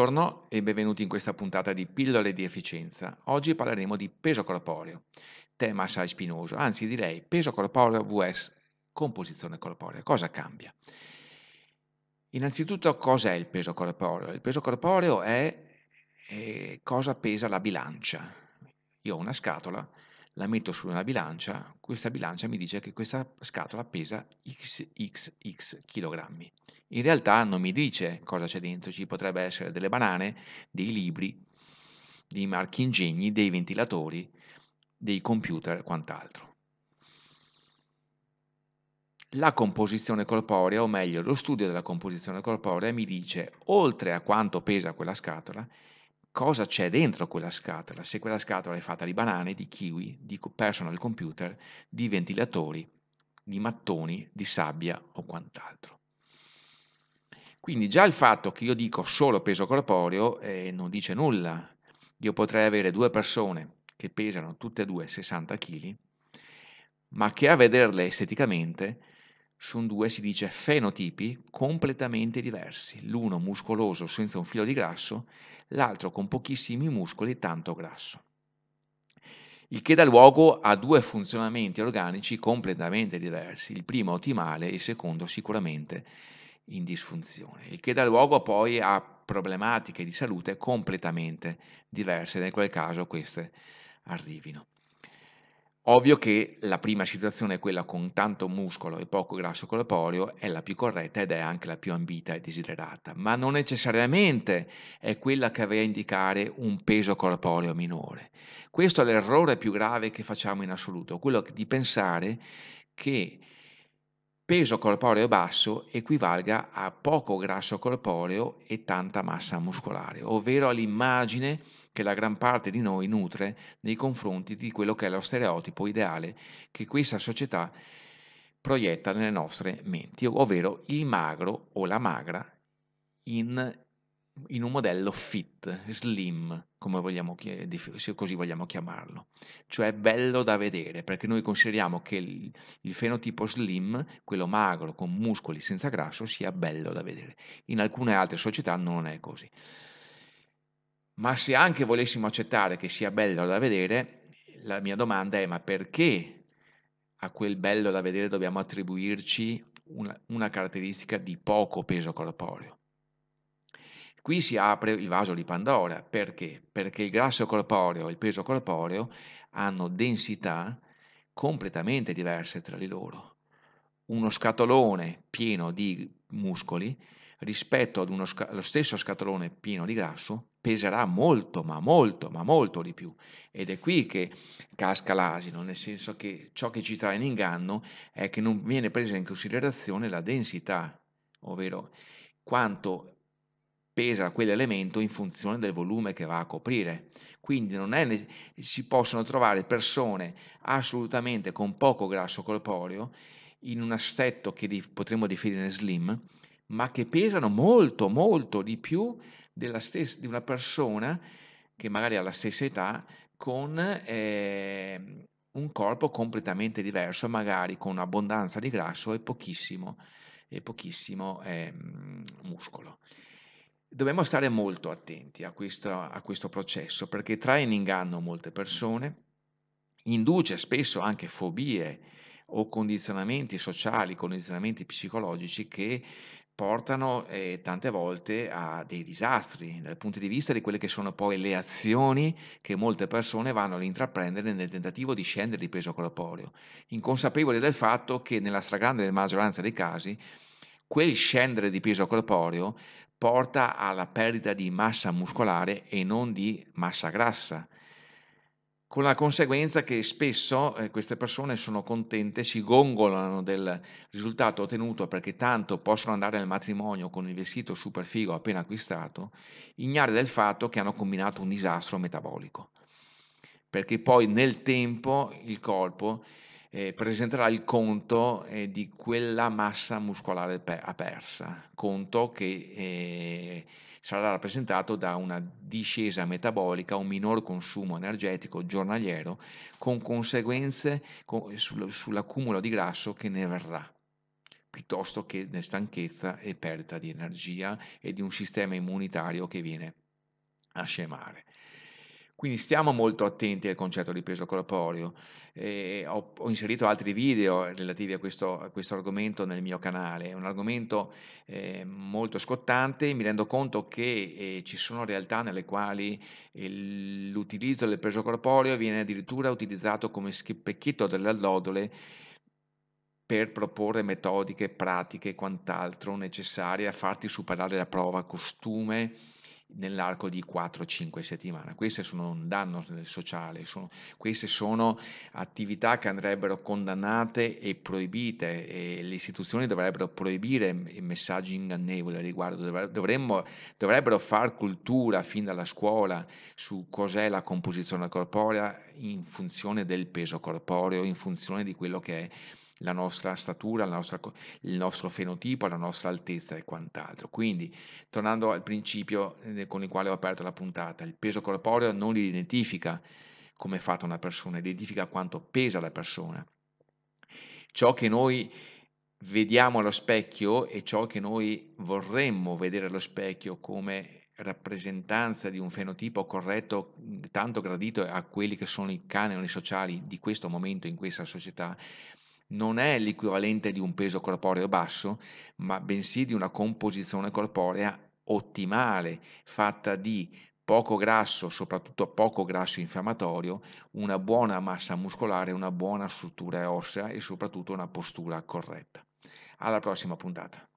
Buongiorno e benvenuti in questa puntata di Pillole di Efficienza. Oggi parleremo di peso corporeo, tema assai spinoso, anzi direi peso corporeo vs composizione corporea. Cosa cambia? Innanzitutto cos'è il peso corporeo? Il peso corporeo è eh, cosa pesa la bilancia. Io ho una scatola la metto su una bilancia, questa bilancia mi dice che questa scatola pesa xxx kg. In realtà non mi dice cosa c'è dentro, ci potrebbe essere delle banane, dei libri, dei marchi ingegni, dei ventilatori, dei computer e quant'altro. La composizione corporea, o meglio lo studio della composizione corporea, mi dice, oltre a quanto pesa quella scatola, cosa c'è dentro quella scatola, se quella scatola è fatta di banane, di kiwi, di personal computer, di ventilatori, di mattoni, di sabbia o quant'altro. Quindi già il fatto che io dico solo peso corporeo eh, non dice nulla. Io potrei avere due persone che pesano tutte e due 60 kg, ma che a vederle esteticamente sono due, si dice, fenotipi completamente diversi, l'uno muscoloso senza un filo di grasso, l'altro con pochissimi muscoli e tanto grasso. Il che dà luogo a due funzionamenti organici completamente diversi, il primo ottimale e il secondo sicuramente in disfunzione, il che dà luogo poi a problematiche di salute completamente diverse, nel qual caso queste arrivino. Ovvio che la prima situazione, quella con tanto muscolo e poco grasso corporeo, è la più corretta ed è anche la più ambita e desiderata, ma non necessariamente è quella che va a indicare un peso corporeo minore. Questo è l'errore più grave che facciamo in assoluto, quello di pensare che peso corporeo basso equivalga a poco grasso corporeo e tanta massa muscolare, ovvero all'immagine che la gran parte di noi nutre nei confronti di quello che è lo stereotipo ideale che questa società proietta nelle nostre menti, ovvero il magro o la magra in in un modello fit, slim, come vogliamo, se così vogliamo chiamarlo, cioè bello da vedere, perché noi consideriamo che il, il, fenotipo slim, quello magro con muscoli senza grasso, sia bello da vedere. In alcune altre società non è così. Ma se anche volessimo accettare che sia bello da vedere, la mia domanda è ma perché a quel bello da vedere dobbiamo attribuirci una, una caratteristica di poco peso corporeo? Qui si apre il vaso di Pandora, perché? Perché il grasso corporeo e il peso corporeo hanno densità completamente diverse tra di loro. Uno scatolone pieno di muscoli rispetto ad uno allo stesso scatolone pieno di grasso peserà molto, ma molto, ma molto di più. Ed è qui che casca l'asino, nel senso che ciò che ci trae in inganno è che non viene presa in considerazione la densità, ovvero quanto pesa quell'elemento in funzione del volume che va a coprire. Quindi è, si possono trovare persone assolutamente con poco grasso corporeo in un assetto che potremmo definire slim, ma che pesano molto, molto di più stessa, di una persona che magari ha la stessa età con eh, un corpo completamente diverso, magari con abbondanza di grasso e pochissimo, e pochissimo eh, muscolo. Dobbiamo stare molto attenti a questo, a questo processo perché trae in inganno molte persone, induce spesso anche fobie o condizionamenti sociali, condizionamenti psicologici che portano eh, tante volte a dei disastri dal punto di vista di quelle che sono poi le azioni che molte persone vanno ad intraprendere nel tentativo di scendere di peso corporeo, inconsapevoli del fatto che nella stragrande maggioranza dei casi quel scendere di peso corporeo porta alla perdita di massa muscolare e non di massa grassa, con la conseguenza che spesso eh, queste persone sono contente, si gongolano del risultato ottenuto perché tanto possono andare al matrimonio con il vestito super figo appena acquistato, ignare del fatto che hanno combinato un disastro metabolico. Perché poi nel tempo il corpo eh, presenterà il conto eh, di quella massa muscolare per- persa, conto che eh, sarà rappresentato da una discesa metabolica, un minor consumo energetico giornaliero con conseguenze con, sul, sull'accumulo di grasso che ne verrà piuttosto che ne stanchezza e perdita di energia e di un sistema immunitario che viene a scemare. Quindi stiamo molto attenti al concetto di peso corporeo. Eh, ho, ho, inserito altri video relativi a questo, a questo, argomento nel mio canale. È un argomento eh, molto scottante. Mi rendo conto che eh, ci sono realtà nelle quali eh, l'utilizzo del peso corporeo viene addirittura utilizzato come schippecchito delle allodole per proporre metodiche, pratiche e quant'altro necessarie a farti superare la prova costume nell'arco di 4-5 settimane. Queste sono un danno sociale, sono, queste sono attività che andrebbero condannate e proibite e le istituzioni dovrebbero proibire messaggi ingannevoli al riguardo, Dovremmo, dovrebbero far cultura fin dalla scuola su cos'è la composizione corporea in funzione del peso corporeo, in funzione di quello che è la nostra statura, la nostra, il nostro fenotipo, la nostra altezza e quant'altro. Quindi, tornando al principio eh, con il quale ho aperto la puntata, il peso corporeo non li identifica come è fatta una persona, identifica quanto pesa la persona. Ciò che noi vediamo allo specchio e ciò che noi vorremmo vedere allo specchio come rappresentanza di un fenotipo corretto, tanto gradito a quelli che sono i canoni sociali di questo momento in questa società, non è l'equivalente di un peso corporeo basso, ma bensì di una composizione corporea ottimale, fatta di poco grasso, soprattutto poco grasso infiammatorio, una buona massa muscolare, una buona struttura ossea e soprattutto una postura corretta. Alla prossima puntata.